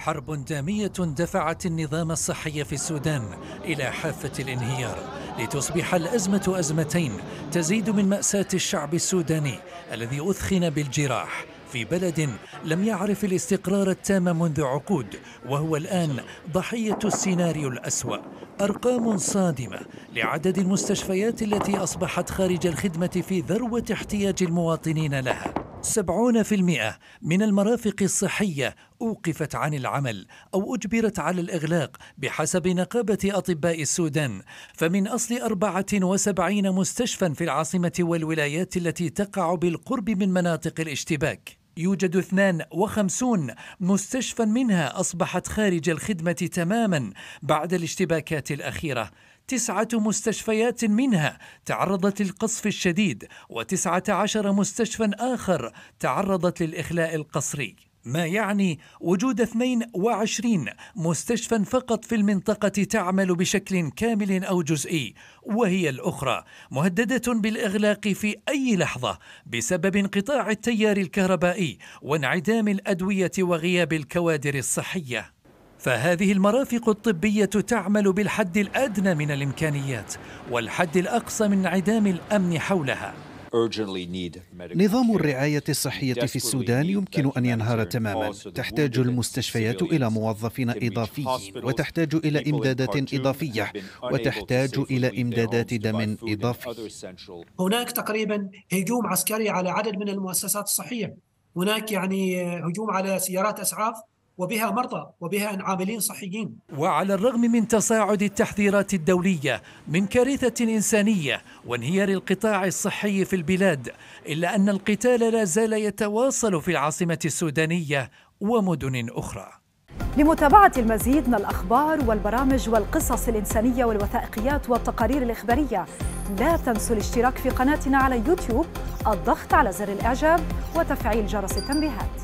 حرب دامية دفعت النظام الصحي في السودان إلى حافة الانهيار لتصبح الأزمة أزمتين تزيد من مأساة الشعب السوداني الذي أثخن بالجراح في بلد لم يعرف الاستقرار التام منذ عقود وهو الآن ضحية السيناريو الأسوأ أرقام صادمة لعدد المستشفيات التي أصبحت خارج الخدمة في ذروة احتياج المواطنين لها سبعون في المئة من المرافق الصحية أوقفت عن العمل أو أجبرت على الإغلاق بحسب نقابة أطباء السودان فمن أصل 74 مستشفى في العاصمة والولايات التي تقع بالقرب من مناطق الاشتباك يوجد 52 مستشفى منها أصبحت خارج الخدمة تماما بعد الاشتباكات الأخيرة تسعة مستشفيات منها تعرضت للقصف الشديد وتسعة عشر مستشفى آخر تعرضت للإخلاء القصري ما يعني وجود 22 مستشفى فقط في المنطقة تعمل بشكل كامل أو جزئي وهي الأخرى مهددة بالإغلاق في أي لحظة بسبب انقطاع التيار الكهربائي وانعدام الأدوية وغياب الكوادر الصحية فهذه المرافق الطبية تعمل بالحد الأدنى من الإمكانيات والحد الأقصى من انعدام الأمن حولها نظام الرعاية الصحية في السودان يمكن أن ينهار تماما تحتاج المستشفيات إلى موظفين إضافيين وتحتاج إلى إمدادات إضافية وتحتاج إلى إمدادات دم إضافي هناك تقريبا هجوم عسكري على عدد من المؤسسات الصحية هناك يعني هجوم على سيارات إسعاف وبها مرضى وبها عاملين صحيين وعلى الرغم من تصاعد التحذيرات الدولية من كارثة إنسانية وانهيار القطاع الصحي في البلاد إلا أن القتال لا زال يتواصل في العاصمة السودانية ومدن أخرى لمتابعة المزيد من الأخبار والبرامج والقصص الإنسانية والوثائقيات والتقارير الإخبارية لا تنسوا الاشتراك في قناتنا على يوتيوب الضغط على زر الإعجاب وتفعيل جرس التنبيهات